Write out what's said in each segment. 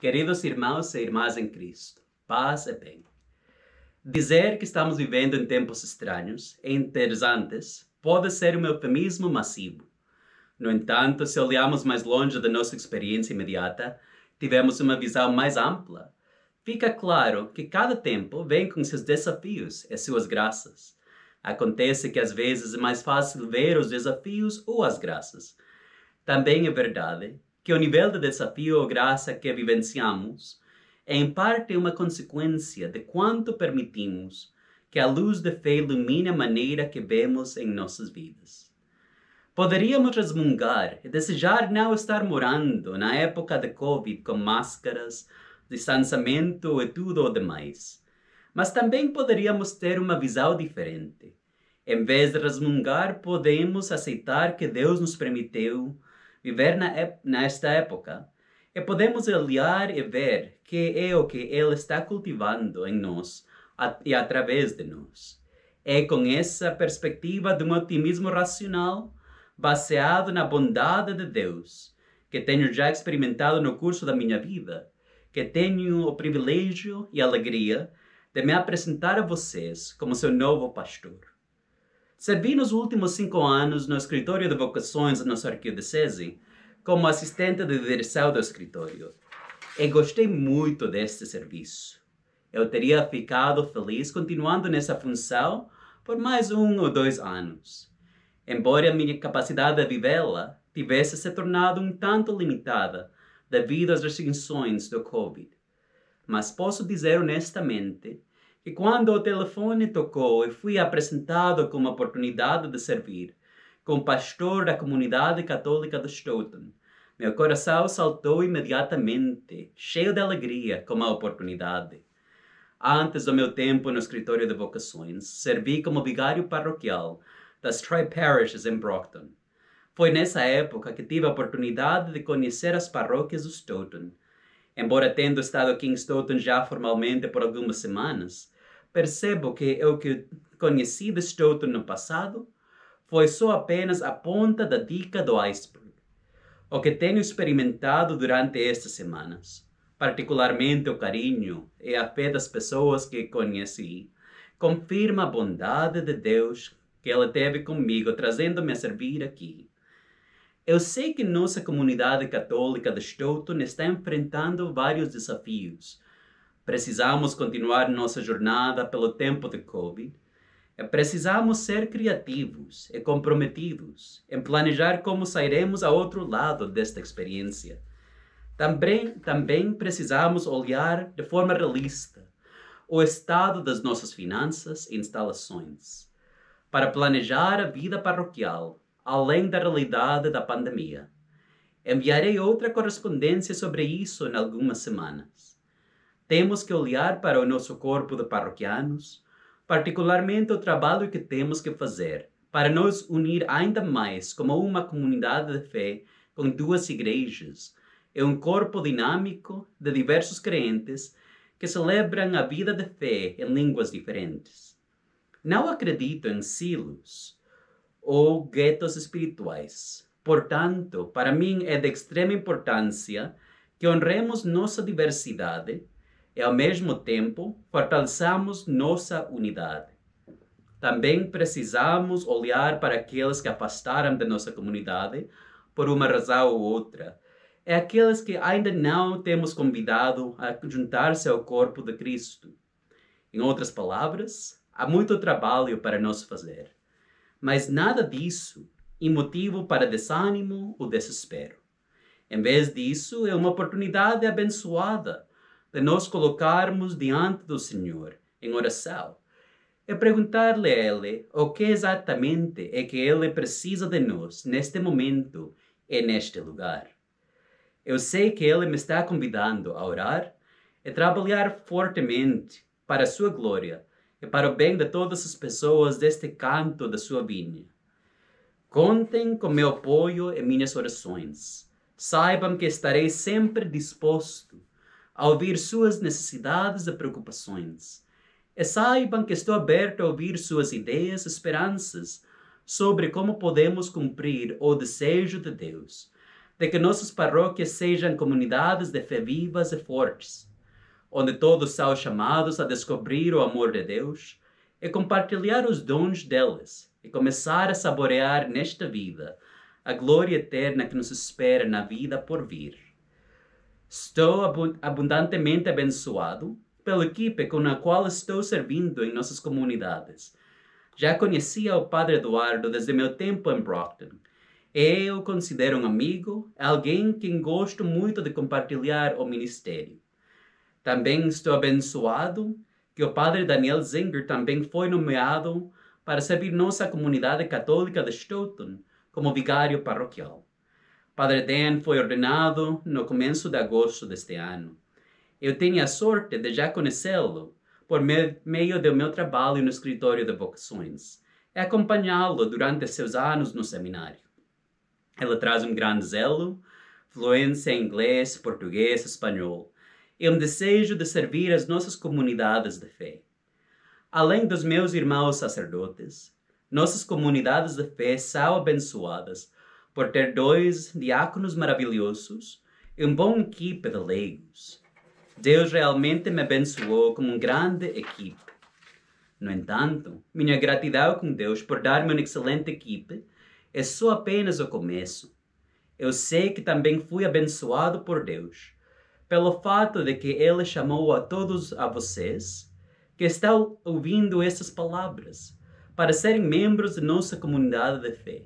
Queridos irmãos e irmãs em Cristo, paz e bem. Dizer que estamos vivendo em tempos estranhos e interessantes pode ser um eufemismo massivo. No entanto, se olharmos mais longe da nossa experiência imediata, tivemos uma visão mais ampla. Fica claro que cada tempo vem com seus desafios e suas graças. Acontece que às vezes é mais fácil ver os desafios ou as graças. Também é verdade que o nível de desafio ou graça que vivenciamos é em parte uma consequência de quanto permitimos que a luz da fé ilumine a maneira que vemos em nossas vidas. Poderíamos resmungar e desejar não estar morando na época de Covid com máscaras, distanciamento e tudo o demais. Mas também poderíamos ter uma visão diferente. Em vez de resmungar, podemos aceitar que Deus nos permitiu viver na, nesta época, e podemos olhar e ver que é o que Ele está cultivando em nós e através de nós. É com essa perspectiva de um otimismo racional, baseado na bondade de Deus, que tenho já experimentado no curso da minha vida, que tenho o privilégio e alegria de me apresentar a vocês como seu novo pastor. Servi nos últimos cinco anos no escritório de vocações da nossa arquidiocese como assistente de direção do escritório e gostei muito deste serviço. Eu teria ficado feliz continuando nessa função por mais um ou dois anos. Embora a minha capacidade de vivê-la tivesse se tornado um tanto limitada devido às restrições do Covid. Mas posso dizer honestamente e quando o telefone tocou, e fui apresentado com a oportunidade de servir, como pastor da comunidade católica de Stoughton. Meu coração saltou imediatamente, cheio de alegria com a oportunidade. Antes do meu tempo no escritório de vocações, servi como vigário parroquial das Tri Parishes em Brockton. Foi nessa época que tive a oportunidade de conhecer as paróquias de Stoughton. Embora tendo estado aqui em Stoughton já formalmente por algumas semanas, percebo que o que conheci de Stoughton no passado foi só apenas a ponta da dica do iceberg. O que tenho experimentado durante estas semanas, particularmente o carinho e a fé das pessoas que conheci, confirma a bondade de Deus que ela teve comigo, trazendo-me a servir aqui. Eu sei que nossa comunidade católica de Stoughton está enfrentando vários desafios Precisamos continuar nossa jornada pelo tempo de Covid. É, precisamos ser criativos e comprometidos em planejar como sairemos a outro lado desta experiência. Também, também precisamos olhar de forma realista o estado das nossas finanças e instalações para planejar a vida parroquial além da realidade da pandemia. Enviarei outra correspondência sobre isso em algumas semanas. Temos que olhar para o nosso corpo de parroquianos, particularmente o trabalho que temos que fazer para nos unir ainda mais como uma comunidade de fé com duas igrejas e um corpo dinâmico de diversos crentes que celebram a vida de fé em línguas diferentes. Não acredito em silos ou guetos espirituais. Portanto, para mim é de extrema importância que honremos nossa diversidade e, ao mesmo tempo, fortaleçamos nossa unidade. Também precisamos olhar para aqueles que afastaram da nossa comunidade por uma razão ou outra. É aqueles que ainda não temos convidado a juntar-se ao corpo de Cristo. Em outras palavras, há muito trabalho para nós fazer. Mas nada disso é motivo para desânimo ou desespero. Em vez disso, é uma oportunidade abençoada de nos colocarmos diante do Senhor em oração e perguntar-lhe a Ele o que exatamente é que Ele precisa de nós neste momento e neste lugar. Eu sei que Ele me está convidando a orar e trabalhar fortemente para a Sua glória e para o bem de todas as pessoas deste canto da Sua vinha. Contem com meu apoio e minhas orações. Saibam que estarei sempre disposto a ouvir suas necessidades e preocupações. E saibam que estou aberto a ouvir suas ideias e esperanças sobre como podemos cumprir o desejo de Deus, de que nossas paróquias sejam comunidades de fé vivas e fortes, onde todos são chamados a descobrir o amor de Deus e compartilhar os dons delas e começar a saborear nesta vida a glória eterna que nos espera na vida por vir. Estou abundantemente abençoado pela equipe com a qual estou servindo em nossas comunidades. Já conhecia o Padre Eduardo desde meu tempo em Brockton. Eu considero um amigo, alguém quem gosto muito de compartilhar o ministério. Também estou abençoado que o Padre Daniel Zenger também foi nomeado para servir nossa comunidade católica de Stoughton como vigário parroquial. Padre Dan foi ordenado no começo de agosto deste ano. Eu tenho a sorte de já conhecê-lo por me meio do meu trabalho no escritório de vocações e acompanhá-lo durante seus anos no seminário. Ele traz um grande zelo, fluência em inglês, português, espanhol e um desejo de servir as nossas comunidades de fé. Além dos meus irmãos sacerdotes, nossas comunidades de fé são abençoadas por ter dois diáconos maravilhosos e uma boa equipe de leigos. Deus realmente me abençoou com uma grande equipe. No entanto, minha gratidão com Deus por dar-me uma excelente equipe é só apenas o começo. Eu sei que também fui abençoado por Deus, pelo fato de que Ele chamou a todos a vocês que estão ouvindo estas palavras para serem membros de nossa comunidade de fé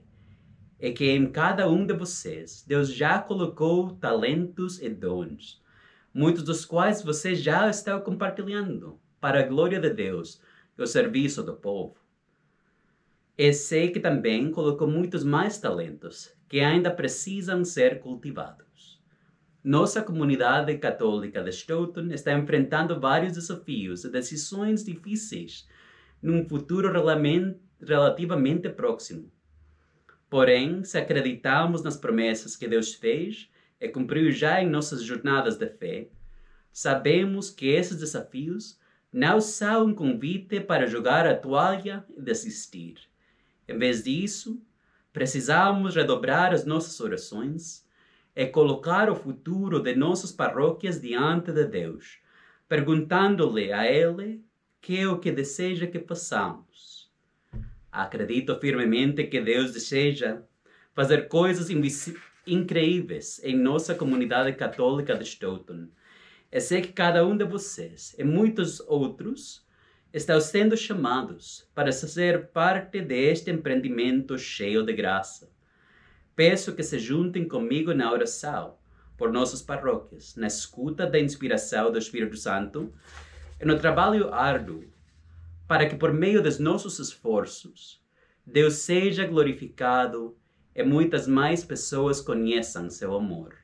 é que é em cada um de vocês Deus já colocou talentos e dons, muitos dos quais você já está compartilhando para a glória de Deus e o serviço do povo. E sei que também colocou muitos mais talentos que ainda precisam ser cultivados. Nossa comunidade católica de Stoughton está enfrentando vários desafios e decisões difíceis num futuro relativamente próximo Porém, se acreditarmos nas promessas que Deus fez e cumpriu já em nossas jornadas de fé, sabemos que esses desafios não são um convite para jogar a toalha e desistir. Em vez disso, precisamos redobrar as nossas orações e colocar o futuro de nossas paróquias diante de Deus, perguntando-lhe a Ele que é o que deseja que façamos Acredito firmemente que Deus deseja fazer coisas incríveis em nossa comunidade católica de Stoughton. E sei que cada um de vocês e muitos outros estão sendo chamados para fazer parte deste empreendimento cheio de graça. Peço que se juntem comigo na oração por nossas paróquias, na escuta da inspiração do Espírito Santo e no trabalho árduo para que por meio dos nossos esforços Deus seja glorificado e muitas mais pessoas conheçam seu amor.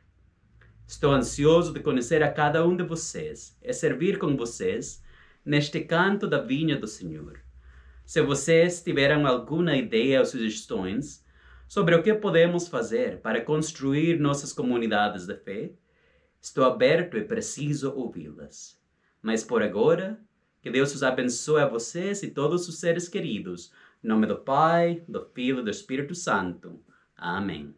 Estou ansioso de conhecer a cada um de vocês e servir com vocês neste canto da vinha do Senhor. Se vocês tiveram alguma ideia ou sugestões sobre o que podemos fazer para construir nossas comunidades de fé, estou aberto e preciso ouvi-las. Mas por agora, que Deus os abençoe a vocês e todos os seres queridos. Em nome do Pai, do Filho e do Espírito Santo. Amém.